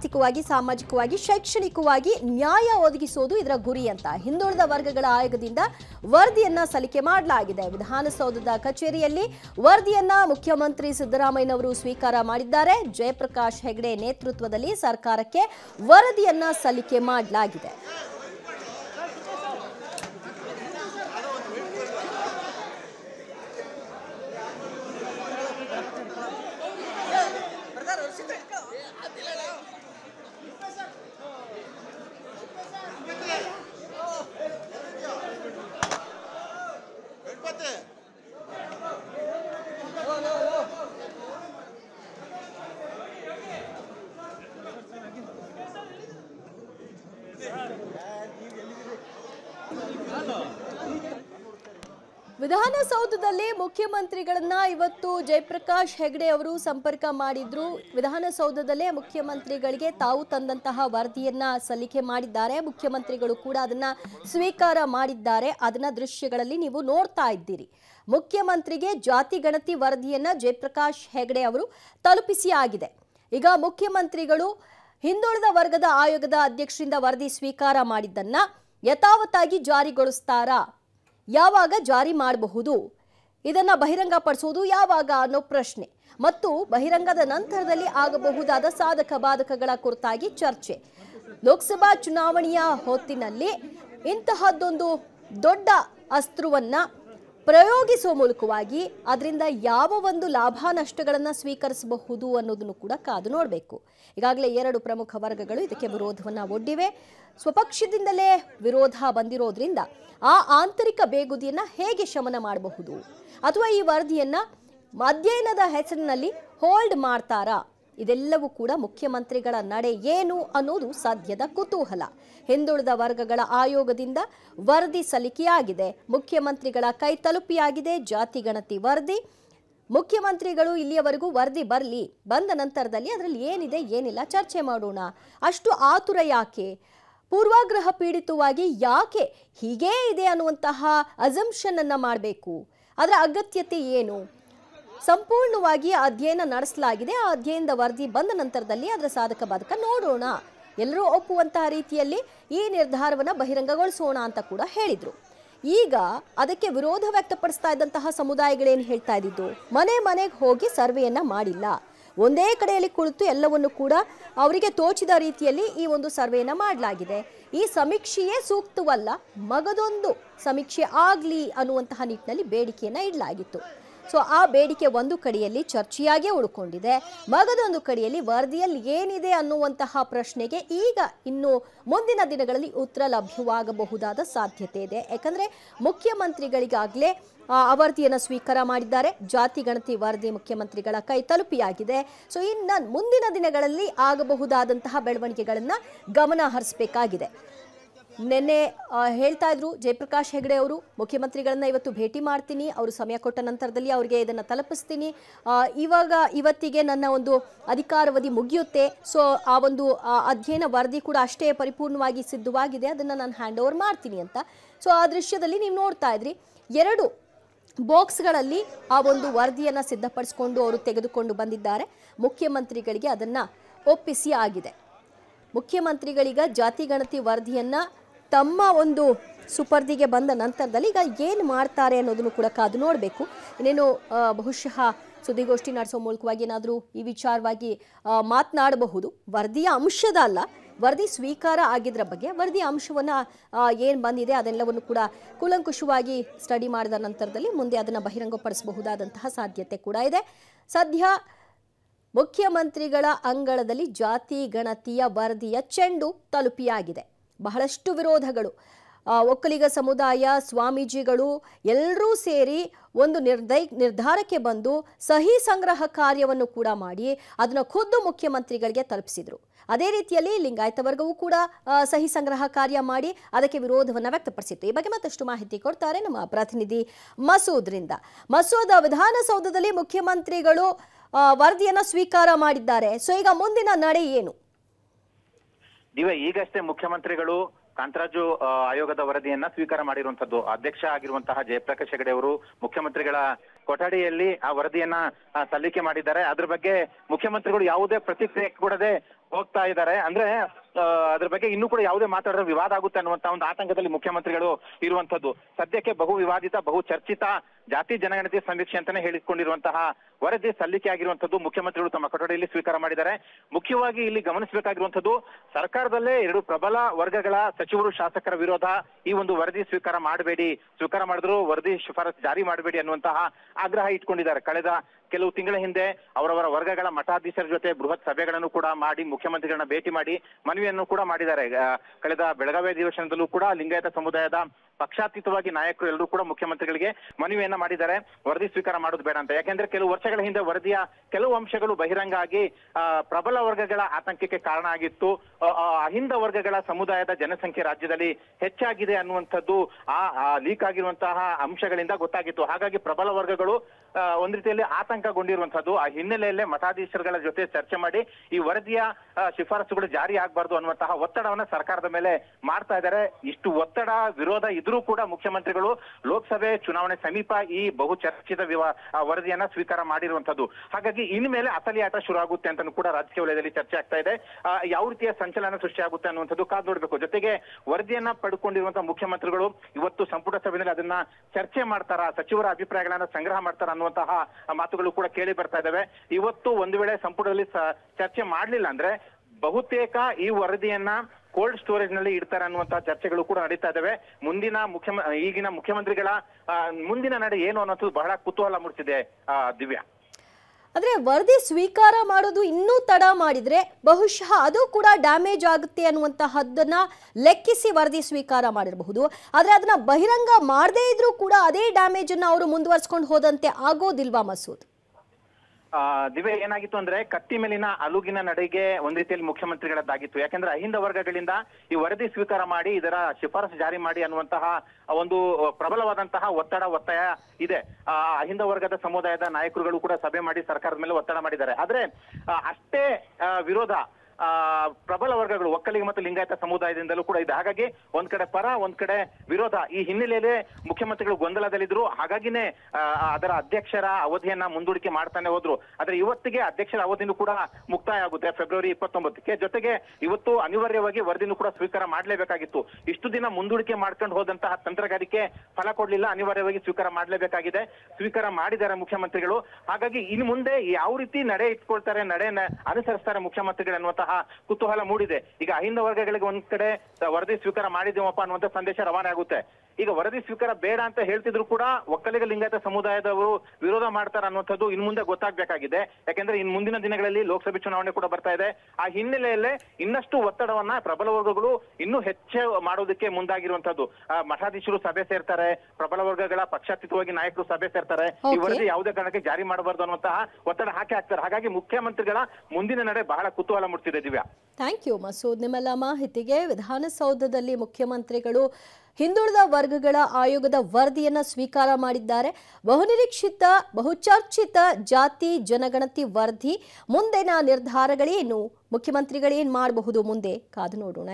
ಆರ್ಥಿಕವಾಗಿ ಸಾಮಾಜಿಕವಾಗಿ ಶೈಕ್ಷಣಿಕವಾಗಿ ನ್ಯಾಯ ಒದಗಿಸುವುದು ಇದರ ಗುರಿ ಅಂತ ಹಿಂದುಳಿದ ವರ್ಗಗಳ ಆಯೋಗದಿಂದ ವರದಿಯನ್ನ ಸಲ್ಲಿಕೆ ಮಾಡಲಾಗಿದೆ ವಿಧಾನಸೌಧದ ಕಚೇರಿಯಲ್ಲಿ ವರದಿಯನ್ನ ಮುಖ್ಯಮಂತ್ರಿ ಸಿದ್ದರಾಮಯ್ಯನವರು ಸ್ವೀಕಾರ ಮಾಡಿದ್ದಾರೆ ಜಯಪ್ರಕಾಶ್ ಹೆಗ್ಡೆ ನೇತೃತ್ವದಲ್ಲಿ ಸರ್ಕಾರಕ್ಕೆ ವರದಿಯನ್ನ ಸಲ್ಲಿಕೆ ಮಾಡಲಾಗಿದೆ ವಿಧಾನಸೌಧದಲ್ಲಿ ಮುಖ್ಯಮಂತ್ರಿಗಳನ್ನ ಇವತ್ತು ಜಯಪ್ರಕಾಶ್ ಹೆಗ್ಡೆ ಅವರು ಸಂಪರ್ಕ ಮಾಡಿದ್ರು ವಿಧಾನಸೌಧದಲ್ಲೇ ಮುಖ್ಯಮಂತ್ರಿಗಳಿಗೆ ತಾವು ತಂದಂತಹ ವರದಿಯನ್ನ ಸಲ್ಲಿಕೆ ಮಾಡಿದ್ದಾರೆ ಮುಖ್ಯಮಂತ್ರಿಗಳು ಕೂಡ ಅದನ್ನ ಸ್ವೀಕಾರ ಮಾಡಿದ್ದಾರೆ ಅದನ್ನ ದೃಶ್ಯಗಳಲ್ಲಿ ನೀವು ನೋಡ್ತಾ ಇದ್ದೀರಿ ಮುಖ್ಯಮಂತ್ರಿಗೆ ಜಾತಿ ಗಣತಿ ವರದಿಯನ್ನ ಜಯಪ್ರಕಾಶ್ ಹೆಗ್ಡೆ ಅವರು ತಲುಪಿಸಿ ಆಗಿದೆ ಈಗ ಮುಖ್ಯಮಂತ್ರಿಗಳು ಹಿಂದುಳಿದ ವರ್ಗದ ಆಯೋಗದ ಅಧ್ಯಕ್ಷರಿಂದ ವರದಿ ಸ್ವೀಕಾರ ಮಾಡಿದ್ದನ್ನ ಯಥಾವತ್ತಾಗಿ ಜಾರಿಗೊಳಿಸ್ತಾರಾ ಯಾವಾಗ ಜಾರಿ ಮಾಡಬಹುದು ಇದನ್ನು ಬಹಿರಂಗಪಡಿಸುವುದು ಯಾವಾಗ ಅನ್ನೋ ಪ್ರಶ್ನೆ ಮತ್ತು ಬಹಿರಂಗದ ನಂತರದಲ್ಲಿ ಆಗಬಹುದಾದ ಸಾಧಕ ಬಾಧಕಗಳ ಕುರಿತಾಗಿ ಚರ್ಚೆ ಲೋಕಸಭಾ ಚುನಾವಣೆಯ ಹೊತ್ತಿನಲ್ಲಿ ಇಂತಹದ್ದೊಂದು ದೊಡ್ಡ ಅಸ್ತ್ರವನ್ನು ಪ್ರಯೋಗಿಸುವ ಮೂಲಕವಾಗಿ ಅದರಿಂದ ಯಾವ ಒಂದು ಲಾಭ ನಷ್ಟಗಳನ್ನು ಸ್ವೀಕರಿಸಬಹುದು ಅನ್ನೋದನ್ನು ಕೂಡ ಕಾದು ನೋಡಬೇಕು ಈಗಾಗಲೇ ಎರಡು ಪ್ರಮುಖ ವರ್ಗಗಳು ಇದಕ್ಕೆ ವಿರೋಧವನ್ನು ಒಡ್ಡಿವೆ ಸ್ವಪಕ್ಷದಿಂದಲೇ ವಿರೋಧ ಬಂದಿರೋದ್ರಿಂದ ಆ ಆಂತರಿಕ ಬೇಗುದಿಯನ್ನು ಹೇಗೆ ಶಮನ ಮಾಡಬಹುದು ಅಥವಾ ಈ ವರದಿಯನ್ನು ಅಧ್ಯಯನದ ಹೆಸರಿನಲ್ಲಿ ಹೋಲ್ಡ್ ಮಾಡ್ತಾರಾ ಇದೆಲ್ಲವೂ ಕೂಡ ಮುಖ್ಯಮಂತ್ರಿಗಳ ನಡೆ ಏನು ಅನ್ನೋದು ಸದ್ಯದ ಕುತೂಹಲ ಹಿಂದುಳಿದ ವರ್ಗಗಳ ಆಯೋಗದಿಂದ ವರದಿ ಸಲ್ಲಿಕೆಯಾಗಿದೆ ಮುಖ್ಯಮಂತ್ರಿಗಳ ಕೈ ತಲುಪಿಯಾಗಿದೆ ಜಾತಿ ಗಣತಿ ವರದಿ ಮುಖ್ಯಮಂತ್ರಿಗಳು ಇಲ್ಲಿಯವರೆಗೂ ವರದಿ ಬರಲಿ ಬಂದ ನಂತರದಲ್ಲಿ ಅದರಲ್ಲಿ ಏನಿದೆ ಏನಿಲ್ಲ ಚರ್ಚೆ ಮಾಡೋಣ ಅಷ್ಟು ಆತುರ ಯಾಕೆ ಪೂರ್ವಾಗ್ರಹ ಪೀಡಿತವಾಗಿ ಯಾಕೆ ಹೀಗೇ ಇದೆ ಅನ್ನುವಂತಹ ಅಜಂಪ್ಷನ್ ಅನ್ನು ಮಾಡಬೇಕು ಅದರ ಅಗತ್ಯತೆ ಏನು ಸಂಪೂರ್ಣವಾಗಿ ಅಧ್ಯಯನ ನಡೆಸಲಾಗಿದೆ ಆ ಅಧ್ಯಯನದ ವರದಿ ಬಂದ ನಂತರದಲ್ಲಿ ಅದರ ಸಾಧಕ ಬಾಧಕ ನೋಡೋಣ ಎಲ್ಲರೂ ಒಪ್ಪುವಂತಹ ರೀತಿಯಲ್ಲಿ ಈ ನಿರ್ಧಾರವನ್ನು ಬಹಿರಂಗಗೊಳಿಸೋಣ ಅಂತ ಕೂಡ ಹೇಳಿದರು ಈಗ ಅದಕ್ಕೆ ವಿರೋಧ ವ್ಯಕ್ತಪಡಿಸ್ತಾ ಇದ್ದಂತಹ ಸಮುದಾಯಗಳೇನು ಹೇಳ್ತಾ ಇದ್ದಿದ್ದು ಮನೆ ಮನೆಗೆ ಹೋಗಿ ಸರ್ವೆಯನ್ನು ಮಾಡಿಲ್ಲ ಒಂದೇ ಕಡೆಯಲ್ಲಿ ಕುಳಿತು ಎಲ್ಲವನ್ನು ಕೂಡ ಅವರಿಗೆ ತೋಚಿದ ರೀತಿಯಲ್ಲಿ ಈ ಒಂದು ಸರ್ವೆಯನ್ನು ಮಾಡಲಾಗಿದೆ ಈ ಸಮೀಕ್ಷೆಯೇ ಸೂಕ್ತವಲ್ಲ ಮಗದೊಂದು ಸಮೀಕ್ಷೆ ಆಗಲಿ ಅನ್ನುವಂತಹ ನಿಟ್ಟಿನಲ್ಲಿ ಬೇಡಿಕೆಯನ್ನು ಇಡಲಾಗಿತ್ತು ಸೊ ಆ ಬೇಡಿಕೆ ಒಂದು ಕಡೆಯಲ್ಲಿ ಚರ್ಚೆಯಾಗೇ ಉಳ್ಕೊಂಡಿದೆ ಮಗದೊಂದು ಕಡೆಯಲ್ಲಿ ವರದಿಯಲ್ಲಿ ಏನಿದೆ ಅನ್ನುವಂತಹ ಪ್ರಶ್ನೆಗೆ ಈಗ ಇನ್ನು ಮುಂದಿನ ದಿನಗಳಲ್ಲಿ ಉತ್ತರ ಲಭ್ಯವಾಗಬಹುದಾದ ಸಾಧ್ಯತೆ ಇದೆ ಯಾಕಂದರೆ ಮುಖ್ಯಮಂತ್ರಿಗಳಿಗಾಗಲೇ ಆ ವರದಿಯನ್ನು ಸ್ವೀಕಾರ ಮಾಡಿದ್ದಾರೆ ಜಾತಿ ಗಣತಿ ವರದಿ ಮುಖ್ಯಮಂತ್ರಿಗಳ ಕೈ ತಲುಪಿಯಾಗಿದೆ ಸೊ ಇನ್ನು ಮುಂದಿನ ದಿನಗಳಲ್ಲಿ ಆಗಬಹುದಾದಂತಹ ಬೆಳವಣಿಗೆಗಳನ್ನು ಗಮನ ಹರಿಸಬೇಕಾಗಿದೆ ನಿನ್ನೆ ಹೇಳ್ತಾ ಇದ್ರು ಜಯಪ್ರಕಾಶ್ ಹೆಗಡೆ ಅವರು ಮುಖ್ಯಮಂತ್ರಿಗಳನ್ನ ಇವತ್ತು ಭೇಟಿ ಮಾಡ್ತೀನಿ ಅವರು ಸಮಯ ಕೊಟ್ಟ ನಂತರದಲ್ಲಿ ಅವರಿಗೆ ಇದನ್ನು ತಲುಪಿಸ್ತೀನಿ ಇವಾಗ ಇವತ್ತಿಗೆ ನನ್ನ ಒಂದು ಅಧಿಕಾರವಧಿ ಮುಗಿಯುತ್ತೆ ಸೊ ಆ ಒಂದು ಅಧ್ಯಯನ ವರದಿ ಕೂಡ ಅಷ್ಟೇ ಪರಿಪೂರ್ಣವಾಗಿ ಸಿದ್ಧವಾಗಿದೆ ಅದನ್ನು ನಾನು ಹ್ಯಾಂಡ್ ಓವರ್ ಮಾಡ್ತೀನಿ ಅಂತ ಸೊ ಆ ದೃಶ್ಯದಲ್ಲಿ ನೀವು ನೋಡ್ತಾ ಇದ್ರಿ ಎರಡು ಬಾಕ್ಸ್ಗಳಲ್ಲಿ ಆ ಒಂದು ವರದಿಯನ್ನು ಸಿದ್ಧಪಡಿಸಿಕೊಂಡು ಅವರು ತೆಗೆದುಕೊಂಡು ಬಂದಿದ್ದಾರೆ ಮುಖ್ಯಮಂತ್ರಿಗಳಿಗೆ ಅದನ್ನು ಒಪ್ಪಿಸಿ ಆಗಿದೆ ಮುಖ್ಯಮಂತ್ರಿಗಳಿಗ ಜಾತಿ ಗಣತಿ ವರದಿಯನ್ನು ತಮ್ಮ ಒಂದು ಸುಪರ್ದಿಗೆ ಬಂದ ನಂತರದಲ್ಲಿ ಈಗ ಏನು ಮಾಡ್ತಾರೆ ಅನ್ನೋದನ್ನು ಕೂಡ ಕಾದು ನೋಡಬೇಕು ಇನ್ನೇನು ಬಹುಶಃ ಸುದ್ದಿಗೋಷ್ಠಿ ನಡೆಸೋ ಮೂಲಕವಾಗಿ ಏನಾದರೂ ಈ ವಿಚಾರವಾಗಿ ಮಾತನಾಡಬಹುದು ವರದಿಯ ಅಂಶದ ಅಲ್ಲ ವರದಿ ಸ್ವೀಕಾರ ಆಗಿದ್ರ ಬಗ್ಗೆ ವರದಿ ಅಂಶವನ್ನು ಏನು ಬಂದಿದೆ ಅದೆಲ್ಲವನ್ನು ಕೂಡ ಕುಲಂಕುಷವಾಗಿ ಸ್ಟಡಿ ಮಾಡಿದ ನಂತರದಲ್ಲಿ ಮುಂದೆ ಅದನ್ನು ಬಹಿರಂಗಪಡಿಸಬಹುದಾದಂತಹ ಸಾಧ್ಯತೆ ಕೂಡ ಇದೆ ಸದ್ಯ ಮುಖ್ಯಮಂತ್ರಿಗಳ ಅಂಗಳದಲ್ಲಿ ಜಾತಿ ಗಣತಿಯ ವರದಿಯ ಚೆಂಡು ತಲುಪಿಯಾಗಿದೆ ಬಹಳಷ್ಟು ವಿರೋಧಗಳು ಒಕ್ಕಲಿಗ ಸಮುದಾಯ ಸ್ವಾಮೀಜಿಗಳು ಎಲ್ಲರೂ ಸೇರಿ ಒಂದು ನಿರ್ದಯ್ ನಿರ್ಧಾರಕ್ಕೆ ಬಂದು ಸಹಿ ಸಂಗ್ರಹ ಕಾರ್ಯವನ್ನು ಕೂಡ ಮಾಡಿ ಅದನ್ನು ಖುದ್ದು ಮುಖ್ಯಮಂತ್ರಿಗಳಿಗೆ ತಲುಪಿಸಿದರು ಅದೇ ರೀತಿಯಲ್ಲಿ ಲಿಂಗಾಯತ ವರ್ಗವೂ ಕೂಡ ಸಹಿ ಸಂಗ್ರಹ ಕಾರ್ಯ ಮಾಡಿ ಅದಕ್ಕೆ ವಿರೋಧವನ್ನು ವ್ಯಕ್ತಪಡಿಸಿತ್ತು ಈ ಬಗ್ಗೆ ಮತ್ತಷ್ಟು ಮಾಹಿತಿ ಕೊಡ್ತಾರೆ ನಮ್ಮ ಪ್ರತಿನಿಧಿ ಮಸೂದ್ರಿಂದ ಮಸೂದ್ ವಿಧಾನಸೌಧದಲ್ಲಿ ಮುಖ್ಯಮಂತ್ರಿಗಳು ವರದಿಯನ್ನು ಸ್ವೀಕಾರ ಮಾಡಿದ್ದಾರೆ ಸೊ ಈಗ ಮುಂದಿನ ನಡೆ ಏನು ಇವೆ ಈಗಷ್ಟೇ ಮುಖ್ಯಮಂತ್ರಿಗಳು ಕಾಂತರಾಜು ಆಯೋಗದ ವರದಿಯನ್ನ ಸ್ವೀಕಾರ ಮಾಡಿರುವಂತದ್ದು ಅಧ್ಯಕ್ಷ ಆಗಿರುವಂತಹ ಜಯಪ್ರಕಾಶ್ ಹೆಗಡೆ ಅವರು ಮುಖ್ಯಮಂತ್ರಿಗಳ ಕೊಠಡಿಯಲ್ಲಿ ಆ ವರದಿಯನ್ನ ಸಲ್ಲಿಕೆ ಮಾಡಿದ್ದಾರೆ ಅದ್ರ ಬಗ್ಗೆ ಮುಖ್ಯಮಂತ್ರಿಗಳು ಯಾವುದೇ ಪ್ರತಿಕ್ರಿಯೆ ಕೊಡದೆ ಹೋಗ್ತಾ ಇದ್ದಾರೆ ಅಂದ್ರೆ ಅದ್ರ ಬಗ್ಗೆ ಇನ್ನೂ ಕೂಡ ಯಾವುದೇ ಮಾತಾಡಿದ್ರೆ ವಿವಾದ ಆಗುತ್ತೆ ಅನ್ನುವಂತ ಒಂದು ಆತಂಕದಲ್ಲಿ ಮುಖ್ಯಮಂತ್ರಿಗಳು ಇರುವಂತದ್ದು ಸದ್ಯಕ್ಕೆ ಬಹು ವಿವಾದಿತ ಬಹು ಚರ್ಚಿತ ಜಾತಿ ಜನಗಣತಿ ಸಮೀಕ್ಷೆ ಅಂತಾನೆ ಹೇಳಿಕೊಂಡಿರುವಂತಹ ವರದಿ ಸಲ್ಲಿಕೆ ಆಗಿರುವಂತದ್ದು ಮುಖ್ಯಮಂತ್ರಿಗಳು ತಮ್ಮ ಕೊಠಡಿಯಲ್ಲಿ ಸ್ವೀಕಾರ ಮಾಡಿದ್ದಾರೆ ಮುಖ್ಯವಾಗಿ ಇಲ್ಲಿ ಗಮನಿಸಬೇಕಾಗಿರುವಂತದ್ದು ಸರ್ಕಾರದಲ್ಲೇ ಎರಡು ಪ್ರಬಲ ವರ್ಗಗಳ ಸಚಿವರು ಶಾಸಕರ ವಿರೋಧ ಈ ಒಂದು ವರದಿ ಸ್ವೀಕಾರ ಮಾಡಬೇಡಿ ಸ್ವೀಕಾರ ಮಾಡಿದ್ರು ವರದಿ ಶಿಫಾರಸ್ ಜಾರಿ ಮಾಡಬೇಡಿ ಅನ್ನುವಂತಹ ಆಗ್ರಹ ಇಟ್ಕೊಂಡಿದ್ದಾರೆ ಕಳೆದ ಕೆಲವು ತಿಂಗಳ ಹಿಂದೆ ಅವರವರ ವರ್ಗಗಳ ಮಠಾಧೀಶರ ಜೊತೆ ಬೃಹತ್ ಸಭೆಗಳನ್ನು ಕೂಡ ಮಾಡಿ ಮುಖ್ಯಮಂತ್ರಿಗಳನ್ನ ಭೇಟಿ ಮಾಡಿ ಮನವಿಯನ್ನು ಕೂಡ ಮಾಡಿದ್ದಾರೆ ಕಳೆದ ಬೆಳಗಾವಿ ಅಧಿವೇಶನದಲ್ಲೂ ಕೂಡ ಲಿಂಗಾಯತ ಸಮುದಾಯದ ಪಕ್ಷಾತೀತವಾಗಿ ನಾಯಕರು ಎಲ್ಲರೂ ಕೂಡ ಮುಖ್ಯಮಂತ್ರಿಗಳಿಗೆ ಮನವಿಯನ್ನ ಮಾಡಿದ್ದಾರೆ ವರದಿ ಸ್ವೀಕಾರ ಮಾಡೋದು ಬೇಡ ಅಂತ ಯಾಕೆಂದ್ರೆ ಕೆಲವು ವರ್ಷಗಳ ಹಿಂದೆ ವರದಿಯ ಕೆಲವು ಅಂಶಗಳು ಬಹಿರಂಗ ಆಗಿ ಪ್ರಬಲ ವರ್ಗಗಳ ಆತಂಕಕ್ಕೆ ಕಾರಣ ಆಗಿತ್ತು ಅಹಿಂದ ವರ್ಗಗಳ ಸಮುದಾಯದ ಜನಸಂಖ್ಯೆ ರಾಜ್ಯದಲ್ಲಿ ಹೆಚ್ಚಾಗಿದೆ ಅನ್ನುವಂಥದ್ದು ಆ ಲೀಕ್ ಆಗಿರುವಂತಹ ಅಂಶಗಳಿಂದ ಗೊತ್ತಾಗಿತ್ತು ಹಾಗಾಗಿ ಪ್ರಬಲ ವರ್ಗಗಳು ಒಂದ್ ರೀತಿಯಲ್ಲಿ ಆತಂಕಗೊಂಡಿರುವಂತಹದ್ದು ಆ ಹಿನ್ನೆಲೆಯಲ್ಲೇ ಮಠಾಧೀಶರುಗಳ ಜೊತೆ ಚರ್ಚೆ ಮಾಡಿ ಈ ವರದಿಯ ಶಿಫಾರಸುಗಳು ಜಾರಿ ಆಗಬಾರ್ದು ಅನ್ನುವಂತಹ ಒತ್ತಡವನ್ನ ಸರ್ಕಾರದ ಮೇಲೆ ಮಾಡ್ತಾ ಇದ್ದಾರೆ ಇಷ್ಟು ಒತ್ತಡ ವಿರೋಧ ಇದ್ದು ಇದ್ರೂ ಕೂಡ ಮುಖ್ಯಮಂತ್ರಿಗಳು ಲೋಕಸಭೆ ಚುನಾವಣೆ ಸಮೀಪ ಈ ಬಹು ಚರ್ಚಿತ ವರದಿಯನ್ನ ಸ್ವೀಕಾರ ಮಾಡಿರುವಂತದ್ದು ಹಾಗಾಗಿ ಇನ್ಮೇಲೆ ಅಸಲಿಯಾಟ ಶುರು ಆಗುತ್ತೆ ಅಂತ ಕೂಡ ರಾಜಕೀಯ ವಲಯದಲ್ಲಿ ಚರ್ಚೆ ಆಗ್ತಾ ಇದೆ ಯಾವ ರೀತಿಯ ಸಂಚಲನ ಆಗುತ್ತೆ ಅನ್ನುವಂಥದ್ದು ಕಾದ್ ನೋಡಬೇಕು ಜೊತೆಗೆ ವರದಿಯನ್ನ ಪಡ್ಕೊಂಡಿರುವಂತಹ ಮುಖ್ಯಮಂತ್ರಿಗಳು ಇವತ್ತು ಸಂಪುಟ ಸಭೆಯಲ್ಲಿ ಅದನ್ನ ಚರ್ಚೆ ಮಾಡ್ತಾರಾ ಸಚಿವರ ಅಭಿಪ್ರಾಯಗಳನ್ನ ಸಂಗ್ರಹ ಮಾಡ್ತಾರ ಅನ್ನುವಂತಹ ಮಾತುಗಳು ಕೂಡ ಕೇಳಿ ಬರ್ತಾ ಇದ್ದಾವೆ ಇವತ್ತು ಒಂದು ವೇಳೆ ಸಂಪುಟದಲ್ಲಿ ಚರ್ಚೆ ಮಾಡಲಿಲ್ಲ ಅಂದ್ರೆ ಬಹುತೇಕ ಈ ವರದಿಯನ್ನ ಕೋಲ್ಡ್ ಸ್ಟೋರೇಜ್ ನಲ್ಲಿ ಇಡ್ತಾರೆ ಅನ್ನುವಂತಹ ಚರ್ಚೆಗಳು ಕೂಡ ನಡೀತಾ ಇದ್ದಾವೆ ಮುಂದಿನ ಮುಖ್ಯಮ ಈಗಿನ ಮುಖ್ಯಮಂತ್ರಿಗಳ ಮುಂದಿನ ನಡೆ ಏನು ಅನ್ನೋದು ಬಹಳ ಕುತೂಹಲ ಮೂಡಿಸಿದೆ ದಿವ್ಯಾ ಅಂದ್ರೆ ವರದಿ ಸ್ವೀಕಾರ ಮಾಡೋದು ಇನ್ನೂ ತಡ ಮಾಡಿದ್ರೆ ಬಹುಶಃ ಅದು ಕೂಡ ಡ್ಯಾಮೇಜ್ ಆಗುತ್ತೆ ಅನ್ನುವಂತಹದ್ದನ್ನ ಲೆಕ್ಕಿಸಿ ವರದಿ ಸ್ವೀಕಾರ ಮಾಡಿರಬಹುದು ಆದ್ರೆ ಅದನ್ನ ಬಹಿರಂಗ ಮಾಡದೇ ಇದ್ರೂ ಕೂಡ ಅದೇ ಡ್ಯಾಮೇಜ್ ಅನ್ನ ಅವರು ಮುಂದುವರ್ಸ್ಕೊಂಡು ಹೋದಂತೆ ಆಗೋದಿಲ್ವಾ ಮಸೂದ್ ದಿವೆ ಏನಾಗಿತ್ತು ಅಂದ್ರೆ ಕತ್ತಿ ಮೇಲಿನ ಅಲುಗಿನ ನಡೆಗೆ ಒಂದ್ ರೀತಿಯಲ್ಲಿ ಮುಖ್ಯಮಂತ್ರಿಗಳದ್ದಾಗಿತ್ತು ಯಾಕಂದ್ರೆ ಅಹಿಂದ ವರ್ಗಗಳಿಂದ ಈ ವರದಿ ಸ್ವೀಕಾರ ಮಾಡಿ ಇದರ ಶಿಫಾರಸು ಜಾರಿ ಮಾಡಿ ಅನ್ನುವಂತಹ ಒಂದು ಪ್ರಬಲವಾದಂತಹ ಒತ್ತಡ ಒತ್ತಾಯ ಇದೆ ಅಹಿಂದ ವರ್ಗದ ಸಮುದಾಯದ ನಾಯಕರುಗಳು ಕೂಡ ಸಭೆ ಮಾಡಿ ಸರ್ಕಾರದ ಮೇಲೆ ಒತ್ತಡ ಮಾಡಿದ್ದಾರೆ ಆದ್ರೆ ಅಷ್ಟೇ ವಿರೋಧ ಪ್ರಬಲ ವರ್ಗಗಳು ಒಕ್ಕಲಿಗ ಮತ್ತು ಲಿಂಗಾಯತ ಸಮುದಾಯದಿಂದಲೂ ಕೂಡ ಇದೆ ಹಾಗಾಗಿ ಒಂದ್ ಕಡೆ ಪರ ಒಂದ್ ಕಡೆ ವಿರೋಧ ಈ ಹಿನ್ನೆಲೆಯಲ್ಲಿ ಮುಖ್ಯಮಂತ್ರಿಗಳು ಗೊಂದಲದಲ್ಲಿದ್ರು ಹಾಗಾಗಿನೇ ಅದರ ಅಧ್ಯಕ್ಷರ ಅವಧಿಯನ್ನ ಮುಂದೂಡಿಕೆ ಮಾಡ್ತಾನೆ ಹೋದ್ರು ಆದ್ರೆ ಇವತ್ತಿಗೆ ಅಧ್ಯಕ್ಷರ ಅವಧಿನೂ ಕೂಡ ಮುಕ್ತಾಯ ಆಗುತ್ತೆ ಫೆಬ್ರವರಿ ಇಪ್ಪತ್ತೊಂಬತ್ತಕ್ಕೆ ಜೊತೆಗೆ ಇವತ್ತು ಅನಿವಾರ್ಯವಾಗಿ ವರದಿನೂ ಕೂಡ ಸ್ವೀಕಾರ ಮಾಡಲೇಬೇಕಾಗಿತ್ತು ಇಷ್ಟು ದಿನ ಮುಂದೂಡಿಕೆ ಮಾಡ್ಕೊಂಡು ಹೋದಂತಹ ತಂತ್ರಗಾರಿಕೆ ಫಲ ಕೊಡ್ಲಿಲ್ಲ ಅನಿವಾರ್ಯವಾಗಿ ಸ್ವೀಕಾರ ಮಾಡಲೇಬೇಕಾಗಿದೆ ಸ್ವೀಕಾರ ಮಾಡಿದ್ದಾರೆ ಮುಖ್ಯಮಂತ್ರಿಗಳು ಹಾಗಾಗಿ ಇನ್ನು ಮುಂದೆ ಯಾವ ರೀತಿ ನಡೆ ಇಟ್ಕೊಳ್ತಾರೆ ನಡೆ ಅನುಸರಿಸ್ತಾರೆ ಮುಖ್ಯಮಂತ್ರಿಗಳು ಅನ್ನುವಂತಹ ಸಹ ಕುತೂಹಲ ಮೂಡಿದೆ ಈಗ ಅಹಿಂದ ವರ್ಗಗಳಿಗೆ ಒಂದ್ ಕಡೆ ವರದಿ ಸ್ವೀಕಾರ ಮಾಡಿದ್ದೇವಪ್ಪ ಅನ್ನುವಂತ ಸಂದೇಶ ರವಾನೆ ಆಗುತ್ತೆ ಈಗ ವರದಿ ಸ್ವೀಕಾರ ಬೇಡ ಅಂತ ಹೇಳ್ತಿದ್ರು ಕೂಡ ಒಕ್ಕಲಿಗ ಲಿಂಗಾಯತ ಸಮುದಾಯದವರು ವಿರೋಧ ಮಾಡ್ತಾರೆ ಅನ್ನುವಂಥದ್ದು ಇನ್ ಮುಂದೆ ಗೊತ್ತಾಗ್ಬೇಕಾಗಿದೆ ಯಾಕೆಂದ್ರೆ ಇನ್ ಮುಂದಿನ ದಿನಗಳಲ್ಲಿ ಲೋಕಸಭೆ ಚುನಾವಣೆ ಕೂಡ ಬರ್ತಾ ಇದೆ ಆ ಹಿನ್ನೆಲೆಯಲ್ಲಿ ಇನ್ನಷ್ಟು ಒತ್ತಡವನ್ನ ಪ್ರಬಲ ವರ್ಗಗಳು ಇನ್ನೂ ಹೆಚ್ಚು ಮಾಡೋದಕ್ಕೆ ಮುಂದಾಗಿರುವಂತದ್ದು ಮಠಾಧೀಶರು ಸಭೆ ಸೇರ್ತಾರೆ ಪ್ರಬಲ ವರ್ಗಗಳ ಪಕ್ಷಾತೀತವಾಗಿ ನಾಯಕರು ಸಭೆ ಸೇರ್ತಾರೆ ಈ ವರದಿ ಯಾವುದೇ ಕಾರಣಕ್ಕೆ ಜಾರಿ ಮಾಡಬಾರ್ದು ಅನ್ನುವಂತಹ ಒತ್ತಡ ಹಾಕಿ ಹಾಕ್ತಾರೆ ಹಾಗಾಗಿ ಮುಖ್ಯಮಂತ್ರಿಗಳ ಮುಂದಿನ ನಡೆ ಬಹಳ ಕುತೂಹಲ ಮೂಡ್ತಿದೆ ದಿವ್ಯಾ ಥ್ಯಾಂಕ್ ಯು ಮಸೂದ್ ನಿಮ್ಮೆಲ್ಲ ಮಾಹಿತಿಗೆ ವಿಧಾನಸೌಧದಲ್ಲಿ ಮುಖ್ಯಮಂತ್ರಿಗಳು ಹಿಂದುಳಿದ ವರ್ಗಗಳ ಆಯೋಗದ ವರದಿಯನ್ನು ಸ್ವೀಕಾರ ಮಾಡಿದ್ದಾರೆ ಬಹುನಿರೀಕ್ಷಿತ ಬಹುಚರ್ಚಿತ ಜಾತಿ ಜನಗಣತಿ ವರದಿ ಮುಂದಿನ ನಿರ್ಧಾರಗಳೇನು ಮುಖ್ಯಮಂತ್ರಿಗಳೇನು ಮಾಡಬಹುದು ಮುಂದೆ ಕಾದು ನೋಡೋಣ